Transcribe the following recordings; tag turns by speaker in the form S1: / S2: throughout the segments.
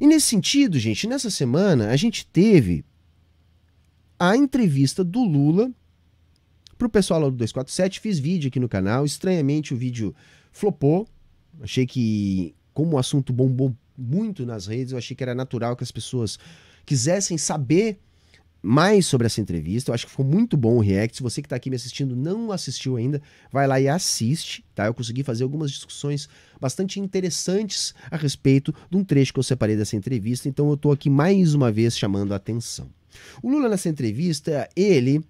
S1: E nesse sentido, gente, nessa semana a gente teve a entrevista do Lula para o pessoal lá do 247. Fiz vídeo aqui no canal. Estranhamente o vídeo flopou. Achei que, como o assunto bombou muito nas redes, eu achei que era natural que as pessoas quisessem saber mais sobre essa entrevista. Eu acho que ficou muito bom o react. Se você que está aqui me assistindo não assistiu ainda, vai lá e assiste, tá? Eu consegui fazer algumas discussões bastante interessantes a respeito de um trecho que eu separei dessa entrevista. Então eu estou aqui mais uma vez chamando a atenção. O Lula nessa entrevista, ele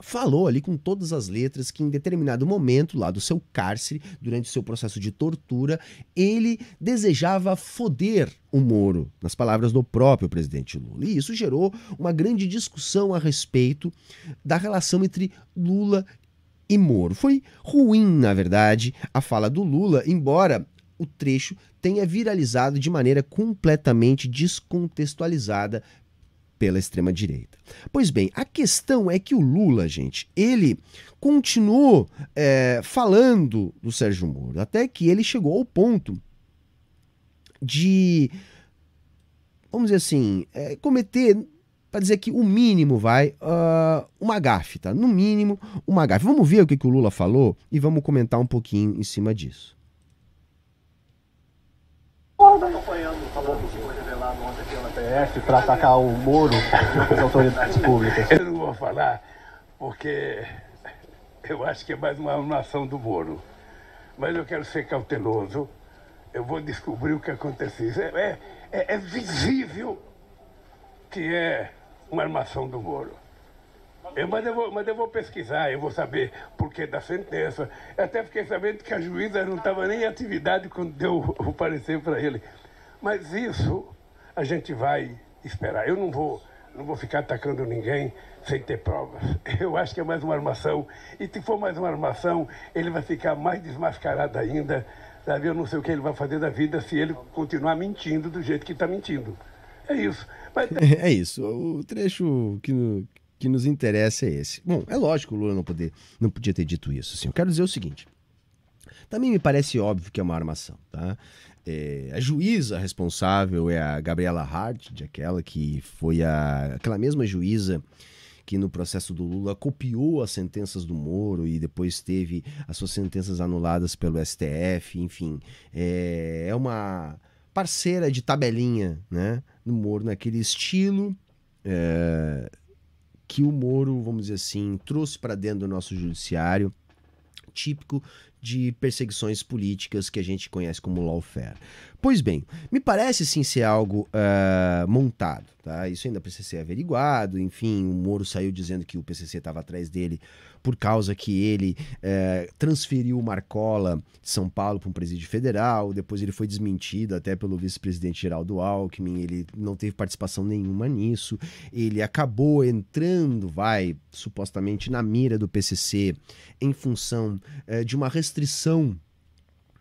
S1: falou ali com todas as letras que em determinado momento lá do seu cárcere, durante o seu processo de tortura, ele desejava foder o Moro, nas palavras do próprio presidente Lula. E isso gerou uma grande discussão a respeito da relação entre Lula e Moro. Foi ruim, na verdade, a fala do Lula, embora o trecho tenha viralizado de maneira completamente descontextualizada pela extrema-direita. Pois bem, a questão é que o Lula, gente, ele continuou é, falando do Sérgio Moro, até que ele chegou ao ponto de, vamos dizer assim, é, cometer para dizer que o mínimo vai uh, uma gafe, tá? No mínimo uma gafe. Vamos ver o que, que o Lula falou e vamos comentar um pouquinho em cima disso. PF para atacar o Moro as autoridades públicas? Eu não vou falar, porque eu acho que é mais uma armação do Moro. Mas eu quero ser cauteloso. Eu vou descobrir o que aconteceu. É, é, é, é visível que é uma armação do Moro. Eu, mas, eu vou, mas eu vou pesquisar, eu vou saber por que da sentença. Eu até fiquei sabendo que a juíza não estava nem em atividade quando deu o parecer para ele. Mas isso a gente vai esperar. Eu não vou, não vou ficar atacando ninguém sem ter provas. Eu acho que é mais uma armação. E se for mais uma armação, ele vai ficar mais desmascarado ainda. Sabe? Eu não sei o que ele vai fazer da vida se ele continuar mentindo do jeito que está mentindo. É isso. Mas... É isso. O trecho que, que nos interessa é esse. Bom, é lógico o Lula não, poder, não podia ter dito isso. Assim. Eu quero dizer o seguinte. Também me parece óbvio que é uma armação, tá? É, a juíza responsável é a Gabriela Hart, de aquela que foi a, aquela mesma juíza que no processo do Lula copiou as sentenças do Moro e depois teve as suas sentenças anuladas pelo STF, enfim, é, é uma parceira de tabelinha, né, do Moro naquele estilo é, que o Moro, vamos dizer assim, trouxe para dentro do nosso judiciário típico de perseguições políticas que a gente conhece como lawfare. Pois bem, me parece sim ser algo uh, montado, tá? Isso ainda precisa ser averiguado. Enfim, o Moro saiu dizendo que o PCC estava atrás dele por causa que ele uh, transferiu o Marcola de São Paulo para um presídio federal. Depois ele foi desmentido até pelo vice-presidente Geraldo Alckmin. Ele não teve participação nenhuma nisso. Ele acabou entrando, vai, supostamente na mira do PCC em função uh, de uma restrição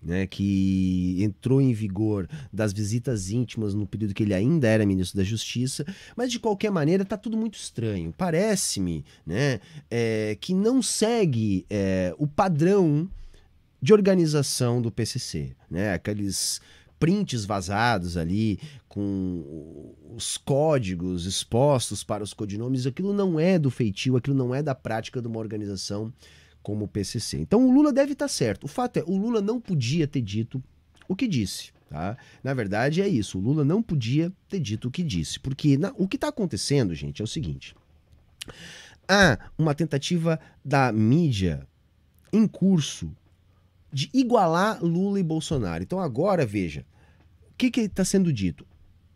S1: né, que entrou em vigor das visitas íntimas no período que ele ainda era ministro da Justiça, mas de qualquer maneira está tudo muito estranho. Parece-me né, é, que não segue é, o padrão de organização do PCC, né, aqueles prints vazados ali com os códigos expostos para os codinomes, aquilo não é do feitio, aquilo não é da prática de uma organização como o PCC. Então o Lula deve estar tá certo. O fato é, o Lula não podia ter dito o que disse. Tá? Na verdade, é isso. O Lula não podia ter dito o que disse. Porque na, o que está acontecendo, gente, é o seguinte: há uma tentativa da mídia em curso de igualar Lula e Bolsonaro. Então, agora, veja, o que está sendo dito?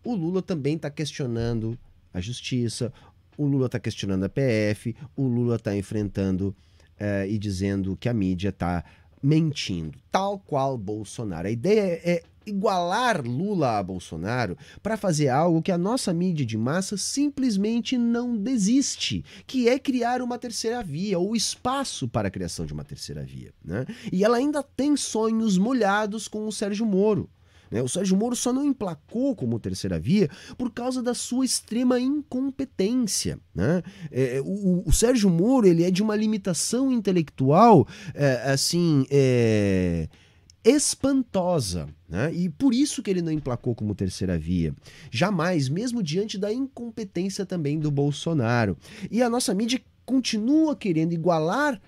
S1: O Lula também está questionando a justiça, o Lula está questionando a PF, o Lula está enfrentando uh, e dizendo que a mídia está mentindo, tal qual Bolsonaro. A ideia é igualar Lula a Bolsonaro para fazer algo que a nossa mídia de massa simplesmente não desiste, que é criar uma terceira via ou espaço para a criação de uma terceira via, né? E ela ainda tem sonhos molhados com o Sérgio Moro. Né? O Sérgio Moro só não emplacou como terceira via por causa da sua extrema incompetência. Né? É, é o, o, Sérgio Moro ele é de uma limitação intelectual é, assim é, espantosa. Né? E por isso que ele não emplacou como terceira via. Jamais, mesmo diante da incompetência também do Bolsonaro. E a nossa mídia continua querendo igualar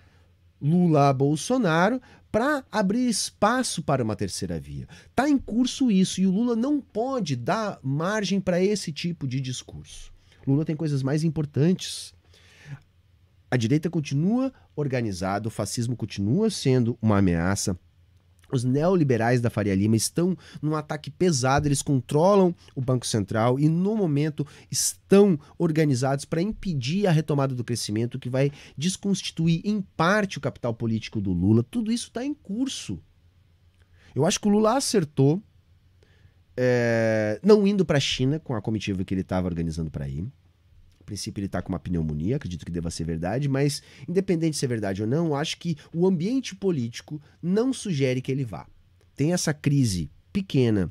S1: Lula a Bolsonaro para abrir espaço para uma terceira via. Está em curso isso e o Lula não pode dar margem para esse tipo de discurso. Lula tem coisas mais importantes. A direita continua organizada, o fascismo continua sendo uma ameaça os neoliberais da Faria Lima estão num ataque pesado, eles controlam o Banco Central e, no momento, estão organizados para impedir a retomada do crescimento, que vai desconstituir, em parte, o capital político do Lula. Tudo isso está em curso. Eu acho que o Lula acertou, é, não indo para a China com a comitiva que ele estava organizando para ir. A princípio ele está com uma pneumonia, acredito que deva ser verdade, mas independente de ser é verdade ou não, acho que o ambiente político não sugere que ele vá. Tem essa crise pequena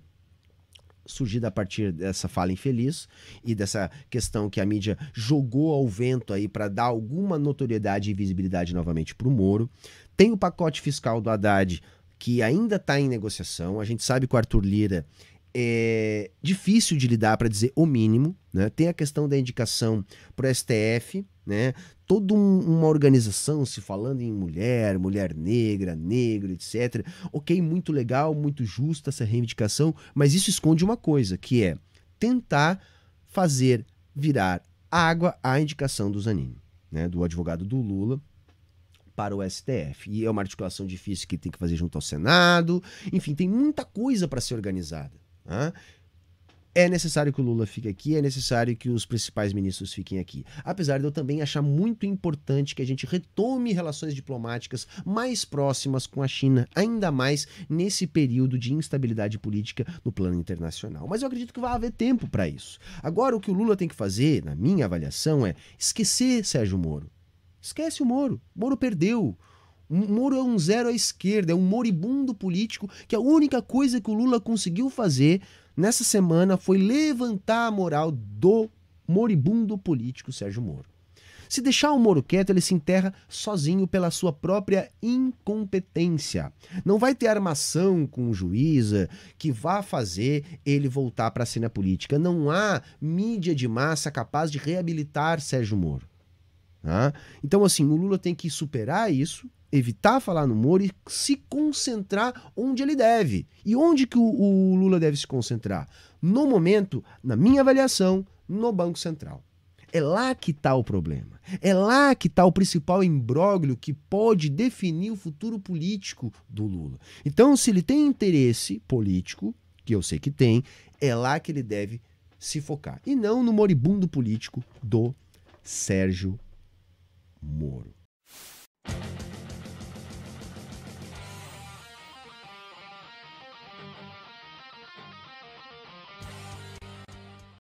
S1: surgida a partir dessa fala infeliz e dessa questão que a mídia jogou ao vento aí para dar alguma notoriedade e visibilidade novamente para o Moro. Tem o pacote fiscal do Haddad que ainda está em negociação. A gente sabe que o Arthur Lira é difícil de lidar para dizer o mínimo, né? Tem a questão da indicação para o STF, né? Toda um, uma organização se falando em mulher, mulher negra, negro, etc. Ok, muito legal, muito justa essa reivindicação, mas isso esconde uma coisa, que é tentar fazer virar água a indicação do Zanini, né? Do advogado do Lula, para o STF. E é uma articulação difícil que tem que fazer junto ao Senado. Enfim, tem muita coisa para ser organizada. Né? É necessário que o Lula fique aqui, é necessário que os principais ministros fiquem aqui. Apesar de eu também achar muito importante que a gente retome relações diplomáticas mais próximas com a China, ainda mais nesse período de instabilidade política no plano internacional. Mas eu acredito que vai haver tempo para isso. Agora, o que o Lula tem que fazer, na minha avaliação, é esquecer Sérgio Moro. Esquece o Moro. Moro perdeu. Moro é um zero à esquerda, é um moribundo político que a única coisa que o Lula conseguiu fazer nessa semana foi levantar a moral do moribundo político Sérgio Moro. Se deixar o Moro quieto, ele se enterra sozinho pela sua própria incompetência. Não vai ter armação com juíza eh, que vá fazer ele voltar para a cena política. Não há mídia de massa capaz de reabilitar Sérgio Moro. Tá? Então, assim, o Lula tem que superar isso, evitar falar no Moro e se concentrar onde ele deve. E onde que o, o Lula deve se concentrar? No momento, na minha avaliação, no Banco Central. É lá que está o problema. É lá que está o principal imbróglio que pode definir o futuro político do Lula. Então, se ele tem interesse político, que eu sei que tem, é lá que ele deve se focar. E não no moribundo político do Sérgio Moro.